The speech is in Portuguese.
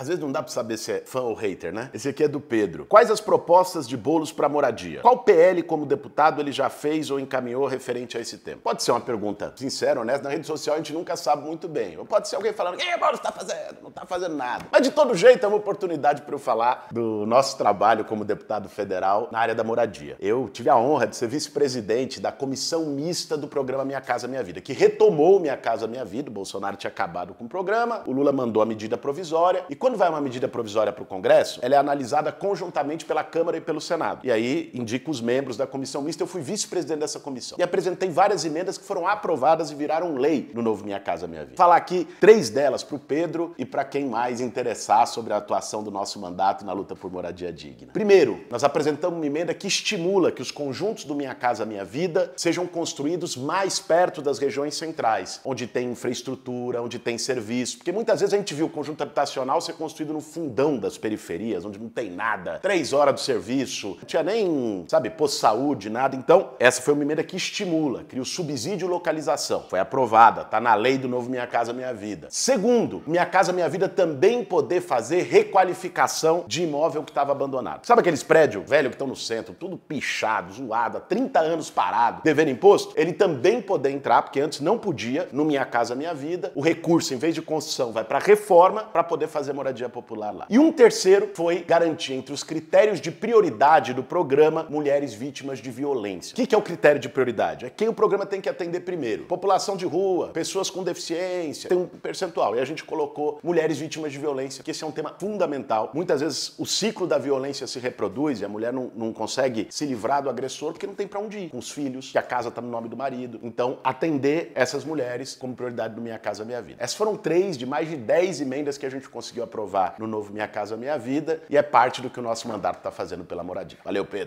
Às vezes não dá para saber se é fã ou hater, né? Esse aqui é do Pedro. Quais as propostas de bolos para moradia? Qual PL como deputado ele já fez ou encaminhou referente a esse tema? Pode ser uma pergunta sincera, honesta. Na rede social a gente nunca sabe muito bem. Ou pode ser alguém falando: é "E Bolos está fazendo? Não está fazendo nada". Mas de todo jeito é uma oportunidade para eu falar do nosso trabalho como deputado federal na área da moradia. Eu tive a honra de ser vice-presidente da comissão mista do programa Minha Casa Minha Vida, que retomou Minha Casa Minha Vida. O Bolsonaro tinha acabado com o programa, o Lula mandou a medida provisória e quando vai uma medida provisória para o Congresso, ela é analisada conjuntamente pela Câmara e pelo Senado. E aí indico os membros da comissão mista. Eu fui vice-presidente dessa comissão e apresentei várias emendas que foram aprovadas e viraram lei no novo Minha Casa Minha Vida. Falar aqui três delas para o Pedro e para quem mais interessar sobre a atuação do nosso mandato na luta por moradia digna. Primeiro, nós apresentamos uma emenda que estimula que os conjuntos do Minha Casa Minha Vida sejam construídos mais perto das regiões centrais, onde tem infraestrutura, onde tem serviço. Porque muitas vezes a gente viu o conjunto habitacional ser construído no fundão das periferias, onde não tem nada, três horas do serviço, não tinha nem, sabe, pôr saúde, nada. Então, essa foi uma emenda que estimula, cria o subsídio localização. Foi aprovada, tá na lei do novo Minha Casa Minha Vida. Segundo, Minha Casa Minha Vida também poder fazer requalificação de imóvel que estava abandonado. Sabe aqueles prédios velho que estão no centro, tudo pichado, zoado, há 30 anos parado, devendo imposto? Ele também poder entrar, porque antes não podia, no Minha Casa Minha Vida, o recurso, em vez de construção, vai para reforma para poder fazer moradia moradia popular lá. E um terceiro foi garantir entre os critérios de prioridade do programa mulheres vítimas de violência. O que, que é o critério de prioridade? É quem o programa tem que atender primeiro. População de rua, pessoas com deficiência, tem um percentual. E a gente colocou mulheres vítimas de violência, que esse é um tema fundamental. Muitas vezes o ciclo da violência se reproduz e a mulher não, não consegue se livrar do agressor porque não tem para onde ir, com os filhos, que a casa tá no nome do marido. Então, atender essas mulheres como prioridade do Minha Casa Minha Vida. Essas foram três de mais de dez emendas que a gente conseguiu aprovar aprovar no novo Minha Casa Minha Vida e é parte do que o nosso mandato está fazendo pela moradia. Valeu, Pedro.